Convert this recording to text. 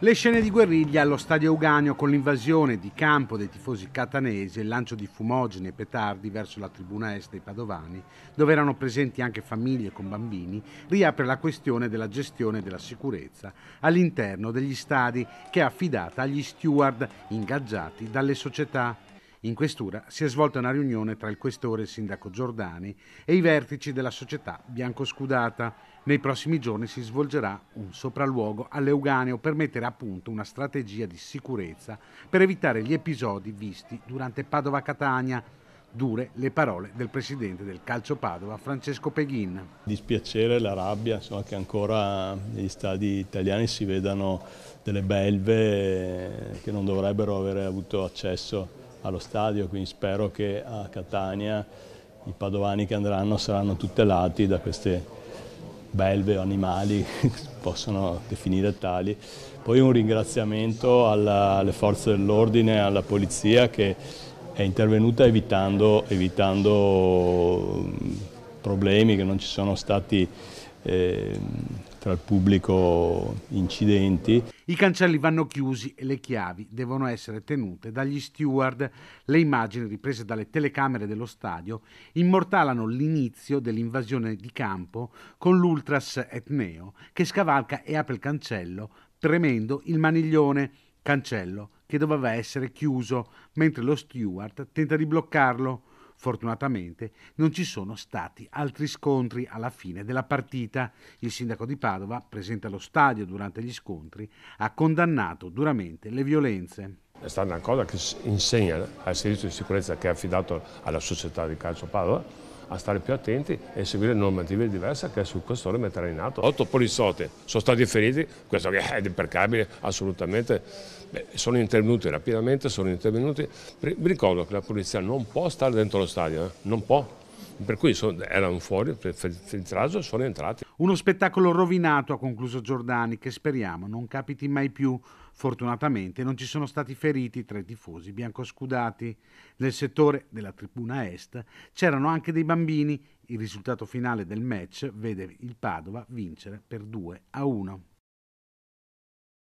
Le scene di guerriglia allo stadio Euganeo con l'invasione di campo dei tifosi catanesi e il lancio di fumogeni e petardi verso la tribuna est dei Padovani, dove erano presenti anche famiglie con bambini, riapre la questione della gestione della sicurezza all'interno degli stadi che è affidata agli steward ingaggiati dalle società. In questura si è svolta una riunione tra il questore, e il sindaco Giordani e i vertici della società biancoscudata. Nei prossimi giorni si svolgerà un sopralluogo all'Euganeo per mettere a punto una strategia di sicurezza per evitare gli episodi visti durante Padova-Catania. Dure le parole del presidente del Calcio Padova, Francesco Peghin. Dispiacere la rabbia insomma, che ancora negli stadi italiani si vedano delle belve che non dovrebbero avere avuto accesso allo stadio, quindi spero che a Catania i padovani che andranno saranno tutelati da queste belve o animali che possono definire tali. Poi un ringraziamento alla, alle forze dell'ordine, alla polizia che è intervenuta evitando, evitando mm, problemi che non ci sono stati Ehm, tra il pubblico incidenti. I cancelli vanno chiusi e le chiavi devono essere tenute dagli steward. Le immagini riprese dalle telecamere dello stadio immortalano l'inizio dell'invasione di campo con l'ultras etneo che scavalca e apre il cancello premendo il maniglione cancello che doveva essere chiuso mentre lo steward tenta di bloccarlo. Fortunatamente non ci sono stati altri scontri alla fine della partita. Il sindaco di Padova, presente allo stadio durante gli scontri, ha condannato duramente le violenze. È stata una cosa che insegna al servizio di sicurezza che è affidato alla società di calcio Padova a stare più attenti e seguire normative diverse che sul questore metterà in atto. Otto poliziotti sono stati feriti, questo è impercabile assolutamente, Beh, sono intervenuti rapidamente, sono intervenuti. Vi ricordo che la polizia non può stare dentro lo stadio, eh? non può, per cui sono, erano fuori, filtrato e sono entrati. Uno spettacolo rovinato, ha concluso Giordani, che speriamo non capiti mai più. Fortunatamente non ci sono stati feriti tra i tifosi biancoscudati. Nel settore della tribuna est c'erano anche dei bambini. Il risultato finale del match vede il Padova vincere per 2 a 1.